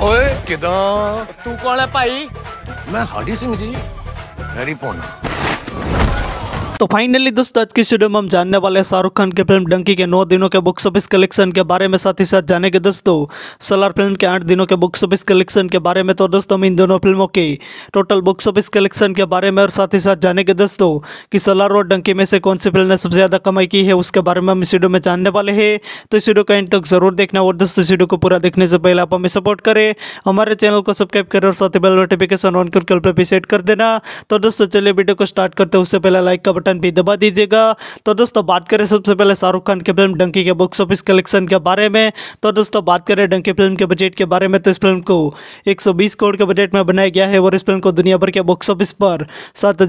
ਓਏ ਕਿਦਾਂ ਤੂੰ ਕੌਣ ਹੈ ਭਾਈ ਮੈਂ ਹਾਡੀ ਸਿੰਘ ਜੀ ਹੈਰੀ ਪੋਨਾ तो फाइनली दोस्तों आज की स्टूडियो में हम जानने वाले शाहरुख खान की फिल्म डंकी के नौ दिनों के बुक्स ऑफिस कलेक्शन के बारे में साथ ही साथ जानेंगे दोस्तों सलार फिल्म के आठ दिनों के बुक्स ऑफिस कलेक्शन के बारे में तो दोस्तों हम इन दोनों फिल्मों के टोटल बुक्स ऑफिस कलेक्शन के बारे में और साथ ही साथ जानेंगे दोस्तों कि सलार और डंकी में से कौन सी फिल्म ने सबसे ज़्यादा कमाई की है उसके बारे में हम इस वीडियो में जानने वाले हैं तो इस वीडियो का एंड तक जरूर देखना और दोस्तों इस वीडियो को पूरा देखने से पहले आप हमें सपोर्ट करें हमारे चैनल को सब्सक्राइब करें और साथ ही बेल नोटिफिकेशन ऑन करके पर भी सेट कर देना तो दोस्तों चलिए वीडियो को स्टार्ट करते हैं उससे पहले लाइक का बटन भी दबा दीजिएगा तो दोस्तों बात करें सबसे पहले शाहरुख खान की फिल्म डंकी के बॉक्स ऑफिस कलेक्शन के बारे में तो दोस्तों बात करें डंकी फिल्म के बजट के बारे में तो इस फिल्म को 120 करोड़ के बजट में बनाया गया है और इस फिल्म को दुनिया भर के बॉक्स ऑफिस पर सात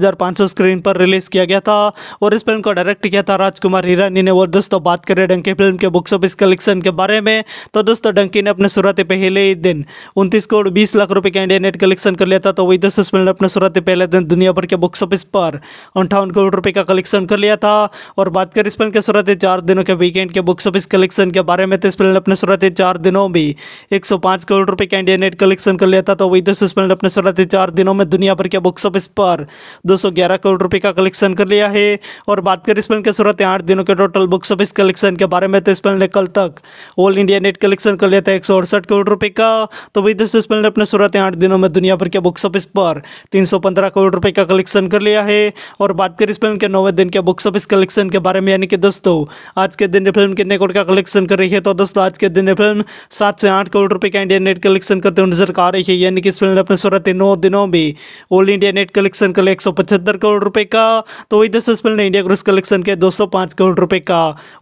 स्क्रीन पर रिलीज़ किया गया था और इस फिल्म को डायरेक्ट किया था राजकुमार हीरानी ने और दोस्तों बात करें डंकी फिल्म के बॉक्स ऑफिस कलेक्शन के बारे में तो दोस्तों डंकी ने अपने शुरुआती पहले ही दिन उनतीस करोड़ बीस लाख रुपये का इंडिया नेट कलेक्शन कर लिया था तो वही दोस्तों फिल्म ने अपने शुरुआती पहले दिन दुनिया भर के बॉक्स ऑफिस पर अंठावन करोड़ रुपये का कलेक्शन कर लिया था और बात करें इस फिल्म के शुरुआत चार दिनों के वीकेंड के बुक्स ऑफिस कलेक्शन के बारे में तो इस फिल्म ने अपने शुरुआत चार दिनों में एक करोड़ रुपये का इंडिया नेट कलेक्शन कर लिया था तो वही दस तो इस फिल्म ने अपने शुरुआत चार दिनों में दुनिया भर के बुक्स ऑफिस पर दो करोड़ रुपये का कलेक्शन कर लिया है और बात करें इस फिल्म के शुरुआत आठ दिनों के टोटल बुक्स ऑफिस कलेक्शन के बारे में तो इस फिल्म ने कल तक ऑल इंडिया नेट कलेक्शन कर लिया था एक करोड़ रुपये का तो वही दस तो इस फिल्म ने अपने शुरुआत आठ दिनों में दुनिया भर के बुक्स ऑफिस पर तीन करोड़ रुपए का कलेक्शन कर लिया है और बात करें इस फिल्म के नौवे दिन के बुक्स ऑफिस कलेक्शन के बारे में यानी कि दोस्तों आज के दिन ये फिल्म कितने करोड़ का कलेक्शन कर रही है तो दोस्तों आज के दिन ये फिल्म सात से आठ करोड़ रुपए का इंडिया नेट कलेक्शन करते हुए नजर आ रही है यानी कि इस फिल्म ने अपने शुरुआत नौ दिनों में ऑल इंडिया नेट कलेक्शन कर लिया एक करोड़ रुपये का तो वही दस इस फिल्म ने इंडिया ग्रोस कलेक्शन के दो करोड़ रुपये का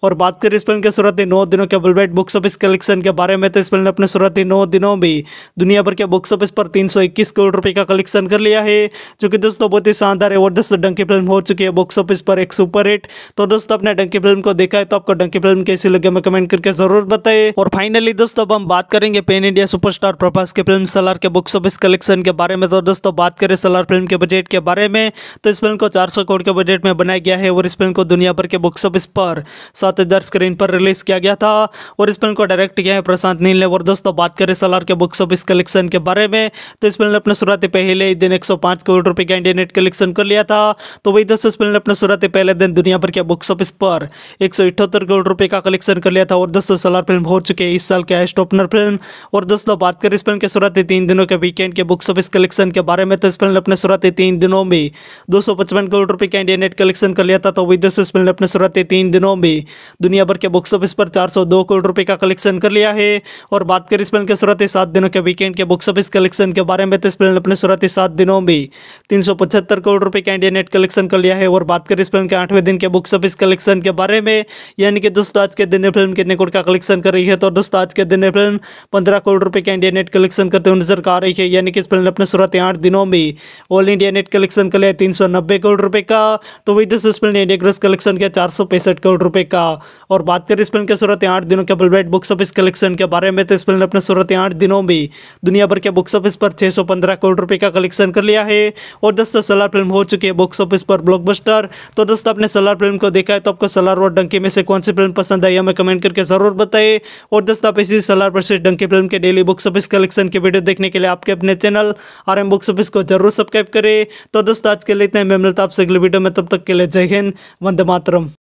और बात करें इस फिल्म के शुरुआत नौ दिनों के बुलबेट बुक्स ऑफिस कलेक्शन के बारे में तो इस फिल्म ने अपने शुरुआत नौ दिनों में दुनिया भर के बुक्स ऑफिस पर तीन करोड़ रुपये का कलेक्शन कर लिया है जो कि दोस्तों बहुत ही शानदार है और दस डंकी फिल्म हो चुकी है बॉक्स ऑफिस पर एक सुपर हिट तो दोस्तों आपने डंकी फिल्म को देखा है तो आपको डंकी फिल्म कैसी लगे हमें कमेंट करके जरूर बताए और फाइनली दोस्तों अब हम बात करेंगे पेन इंडिया सुपरस्टार प्रभास के फिल्म सलार के बॉक्स ऑफिस कलेक्शन के बारे में तो दोस्तों बात करें सलार फिल्म के बजट के बारे में तो इस फिल्म को चार करोड़ के बजट में बनाया गया है और इस फिल्म को दुनिया भर के बॉक्स ऑफिस पर सात स्क्रीन पर रिलीज किया गया था और इस फिल्म को डायरेक्ट किया है प्रशांत नील ने और दोस्तों बात करें सलार के बॉक्स ऑफिस कलेक्शन के बारे में तो इस फिल्म ने अपने शुरुआती पहले ही दिन एक करोड़ रुपये का इंडियन नेट कलेक्शन कर लिया था तो वही दोस्तों इस फिल्म ने अपने शुरुआत पहले दिन दुनिया भर के बुक्स ऑफिस पर एक करोड़ रुपए का कलेक्शन कर लिया था और दोस्तों सलार फिल्म हो चुके है इस साल के हाइस्ट ओपनर फिल्म और दोस्तों बात करें इस फिल्म के शुरुआती तीन दिनों के वीकेंड के बुक्स ऑफिस कलेक्शन के बारे में तो इस फिल्म ने अपने शुरुआती तीन दिनों में दो करोड़ रुपए का इंडिया नेट कलेक्शन कर लिया था तो वही दोस्तों इस फिल्म ने अपने शुरुआती तीन दिनों में दुनिया भर के बुक्स ऑफिस पर चार करोड़ रुपए का कलेक्शन कर लिया है और बात करें इस फिल्म के शुरुआती सात दिनों के वीकेंड के बुक्स ऑफिस कलेक्शन के बारे में तो इस फिल्म ने अपने शुरुआती सात दिनों में तीन करोड़ रुपए का इंडिया नेट कलेक्शन कर लिया है और बात करें इस फिल्म के आठवें दिन के बुक्स ऑफिस कलेक्शन के बारे में यानी कि दोस्तों आज के दिन ये फिल्म कितने करोड़ का कलेक्शन कर रही है तो दोस्तों आज के दिन ये फिल्म पंद्रह करोड़ रुपये का इंडिया नेट कलेक्शन करते हुए नजर आ रही है यानी कि इस फिल्म ने अपने सूरत आठ दिनों में ऑल इंडिया नेट कलेक्शन कर लिया तीन सौ नब्बे करोड़ रुपये का तो वही दोस्तों इस फिल्म ने इंडिया ग्रस कलेक्शन किया चार सौ पैंसठ करोड़ रुपये का और बात करें इस फिल्म के सूरत आठ दिनों के बलबेट बुक्स ऑफिस कलेक्शन के बारे में तो इस फिल्म ने अपने सूरत आठ दिनों में दुनिया भर के बुक्स ऑफिस पर छः सौ पंद्रह करोड़ रुपये का कलेक्शन कर लिया है और दोस्तों सलार फिल्म हो चुकी है बॉक्स ऑफिस पर ब्लॉकबस्टर डायरेक्टर तो दोस्तों आपने सलार फिल्म को देखा है तो आपको सलार और डंकी में से कौन सी फिल्म पसंद आई हमें कमेंट करके ज़रूर बताइए और दोस्तों आप इसी सलार वर्सेज डंकी फिल्म के डेली बुक्स ऑफिस कलेक्शन की वीडियो देखने के लिए आपके अपने channel R M box office को जरूर सब्सक्राइब करें तो दोस्तों आज के लिए इतना मैं मिलता आपसे अगले वीडियो में तब तक के लिए जय हिंद वंदे मातरम